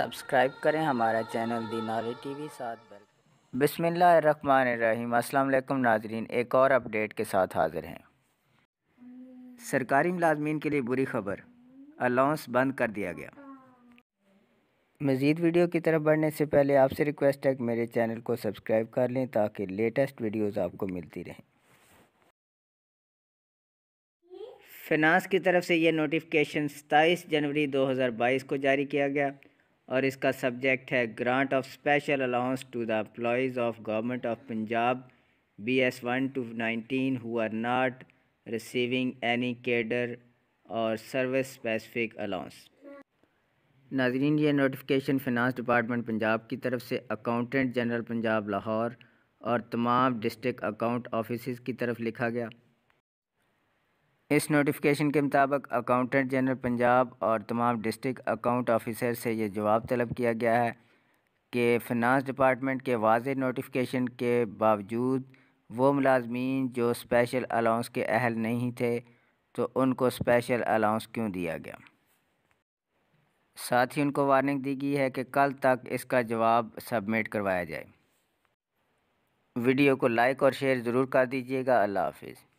subscribe करें हमारा channel the T V साथ बेल बिसमीम अल्लाम नाजरीन एक और अपडेट के साथ हाज़िर हैं सरकारी मुलाजमीन के लिए बुरी खबर अलाउंस बंद कर दिया गया मज़ीद वीडियो की तरफ बढ़ने से पहले आपसे रिक्वेस्ट है कि मेरे चैनल को सब्सक्राइब कर लें ताकि लेटेस्ट वीडियोस आपको मिलती रहें फिनांस की तरफ से यह नोटिफिकेशन सताईस जनवरी 2022 को जारी किया गया और इसका सब्जेक्ट है grant of special allowance to the employees of government of Punjab B S one two nineteen who are not receiving any cadre or service specific allowance नाजरीन ये नोटिफिकेशन फिनांस डिपार्टमेंट पंजाब की तरफ से अकाउंटेंट जनरल पंजाब लाहौर और तमाम district account office की तरफ लिखा गया इस नोटिफिकेशन के मुताबिक अकाउंटेंट जनरल पंजाब और तमाम डिस्ट्रिक्ट अकाउंट ऑफिसर से ये जवाब तलब किया गया है कि फिनांस डिपार्टमेंट के वाज नोटिफिकेशन के बावजूद वो मुलाजमीन जो स्पेशल अलाउंस के अहल नहीं थे तो उनको स्पेशल अलाउंस क्यों दिया गया साथ ही उनको वार्निंग दी गई है कि कल तक इसका जवाब सबमिट करवाया जाए वीडियो को लाइक और शेयर ज़रूर कर दीजिएगा अल्लाह हाफिज़